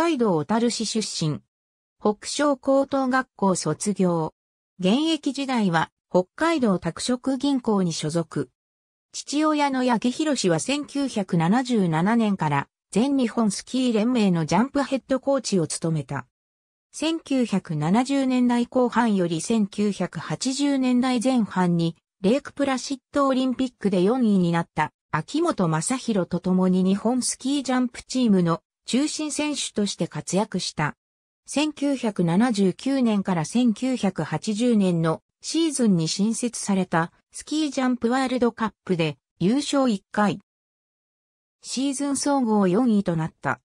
海道小樽市出身。北昇高等学校卒業。現役時代は北海道拓殖銀行に所属。父親の八木博は1977年から全日本スキー連盟のジャンプヘッドコーチを務めた。1970年代後半より1980年代前半にレイクプラシットオリンピックで4位になった秋元正宏と共に日本スキージャンプチームの中心選手として活躍した。1979年から1980年のシーズンに新設されたスキージャンプワールドカップで優勝1回。シーズン総合4位となった。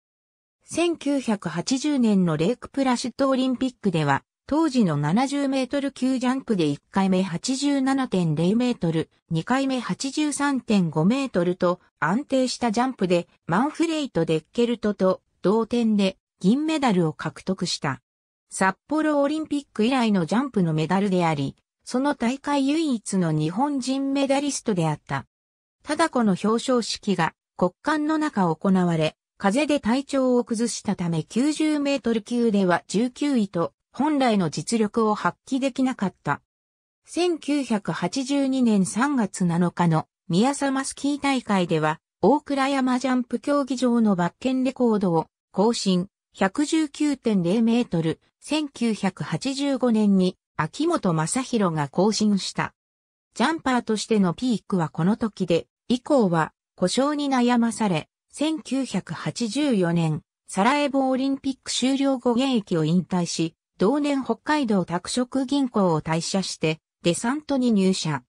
1980年のレイクプラシットオリンピックでは当時の70メートル級ジャンプで1回目87.0メートル、2回目83.5メートルと安定したジャンプでマンフレイト・デッケルトと同点で銀メダルを獲得した。札幌オリンピック以来のジャンプのメダルであり、その大会唯一の日本人メダリストであった。ただこの表彰式が国間の中行われ、風で体調を崩したため90メートル級では19位と本来の実力を発揮できなかった。1982年3月7日の宮様スキー大会では、大倉山ジャンプ競技場のバッケンレコードを更新119.0メートル、1985年に秋元正宏が更新した。ジャンパーとしてのピークはこの時で、以降は故障に悩まされ、1984年、サラエボオリンピック終了後現役を引退し、同年北海道拓殖銀行を退社して、デサントに入社。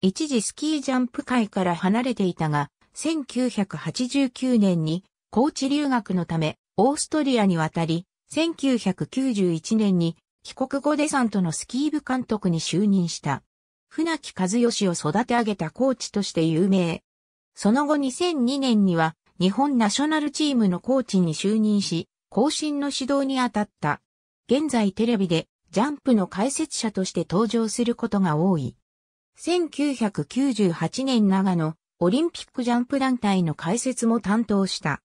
一時スキージャンプ界から離れていたが、1989年に高知留学のため、オーストリアに渡り、1991年に帰国後デサントのスキー部監督に就任した。船木和義を育て上げたコーチとして有名。その後2002年には日本ナショナルチームのコーチに就任し、後進の指導に当たった。現在テレビでジャンプの解説者として登場することが多い。1998年長野オリンピックジャンプ団体の解説も担当した。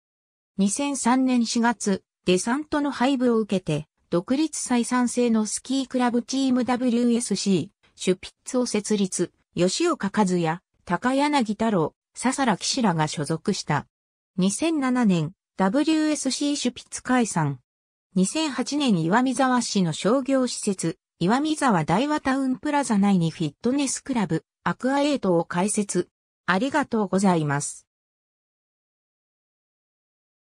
2003年4月、デサントの廃部を受けて、独立採算制のスキークラブチーム WSC、シュピッツを設立、吉岡和也、高柳太郎、笹良騎士らが所属した。2007年、WSC シュピッツ解散、2008年岩見沢市の商業施設、岩見沢大和タウンプラザ内にフィットネスクラブ、アクアエイトを開設。ありがとうございます。